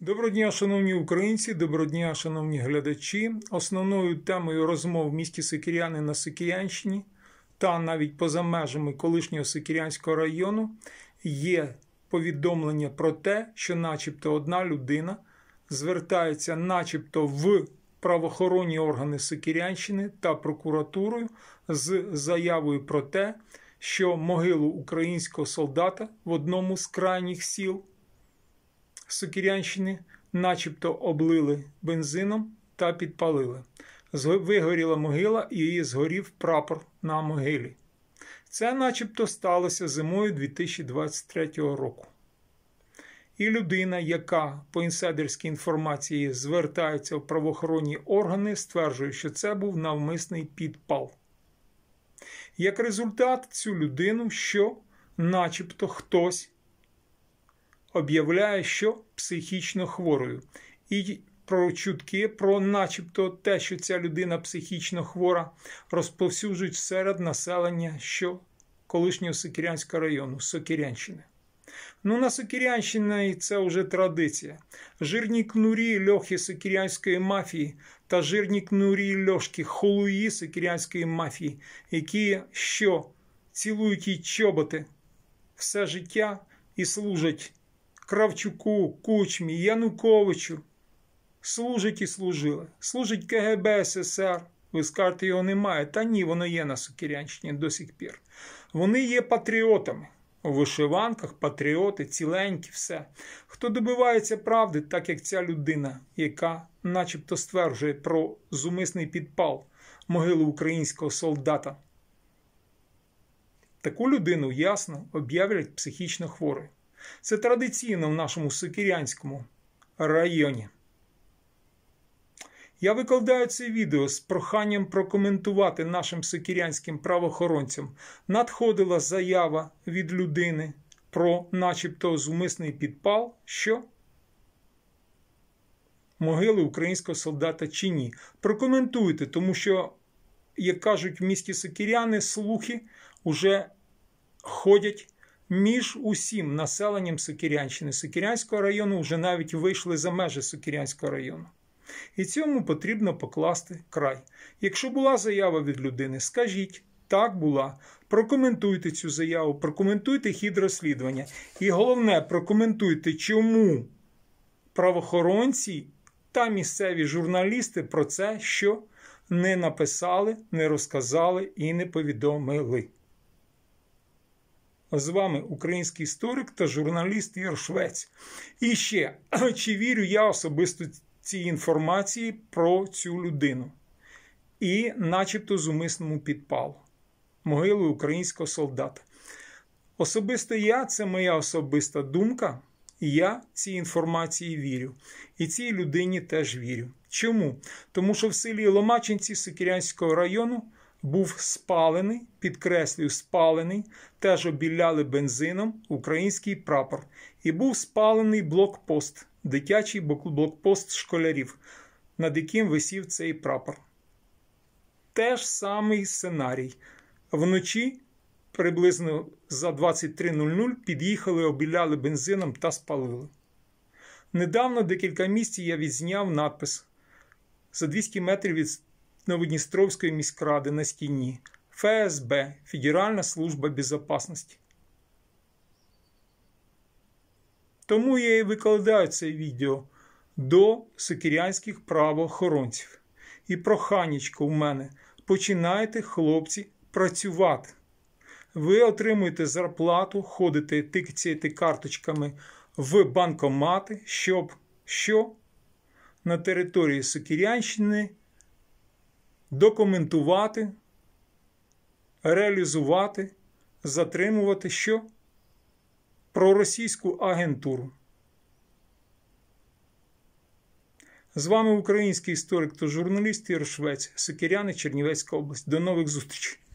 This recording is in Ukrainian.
Доброго дня, шановні українці, доброго дня, шановні глядачі. Основною темою розмов місті Сикіряни на Сикірянщині та навіть поза межами колишнього Сикірянського району є повідомлення про те, що, начебто, одна людина звертається, начебто, в правоохоронні органи Сикірянщини та прокуратурою з заявою про те, що могилу українського солдата в одному з крайніх сіл. Сокірянщини, начебто облили бензином та підпалили. Вигоріла могила і її згорів прапор на могилі. Це начебто сталося зимою 2023 року. І людина, яка по інсайдерській інформації звертається в правоохоронні органи, стверджує, що це був навмисний підпал. Як результат, цю людину, що начебто хтось об'являє, що психічно хворою. І про чутки, про, начебто, те, що ця людина психічно хвора, розповсюджують серед населення що колишнього Сокірянського району Сокірянщини. Ну, на Сокірянщині це вже традиція. Жирні кнурі льохи сокірянської мафії та жирні кнурі льошки холуї сокірянської мафії, які що цілують їй чоботи все життя і служать Кравчуку, Кучмі, Януковичу. Служить і служили. Служить КГБ СССР. Ви скажете, його немає. Та ні, воно є на Сокірянщині до сих пір. Вони є патріотами. У вишиванках, патріоти, ціленькі, все. Хто добивається правди, так як ця людина, яка начебто стверджує про зумисний підпал могили українського солдата. Таку людину ясно об'являть психічно хворою. Це традиційно в нашому Сокірянському районі. Я викладаю це відео з проханням прокоментувати нашим сокірянським правоохоронцям. Надходила заява від людини про, начебто, зумисний підпал, що могили українського солдата чи ні. Прокоментуйте, тому що, як кажуть в місті сокіряни, слухи вже ходять між усім населенням Сокірянщини, Сокірянського району вже навіть вийшли за межі Сокірянського району. І цьому потрібно покласти край. Якщо була заява від людини, скажіть. Так була. Прокоментуйте цю заяву, прокоментуйте хід розслідування. І головне, прокоментуйте, чому правоохоронці та місцеві журналісти про це що не написали, не розказали і не повідомили. З вами український історик та журналіст Ігор Швець. І ще чи вірю я особисто цій інформації про цю людину і, начебто, зумисному умисному підпалу могили українського солдата. Особисто я це моя особиста думка. Я цій інформації вірю. І цій людині теж вірю. Чому? Тому що в селі Ломачинці Сокірянського району був спалений, підкреслюю, спалений, теж обіляли бензином український прапор, і був спалений блокпост, дитячий блокпост школярів, над яким висів цей прапор. Теж самий сценарій. Вночі приблизно за 23.00 під'їхали, обіляли бензином та спалили. Недавно декілька місць я відзняв надпис за 200 метрів від Новодністровської міськради на стіні ФСБ Федеральна служба безпеки. Тому я і викладаю це відео до сокирянських правоохоронців. І проханічко в мене починайте, хлопці, працювати. Ви отримуєте зарплату, ходите тикцієте карточками в банкомати, щоб що на території Сокирянщини документувати, реалізувати, затримувати що? Проросійську агентуру. З вами український історик та журналіст Ігор Швець, Сокиряни, Чернівецька область. До нових зустрічей!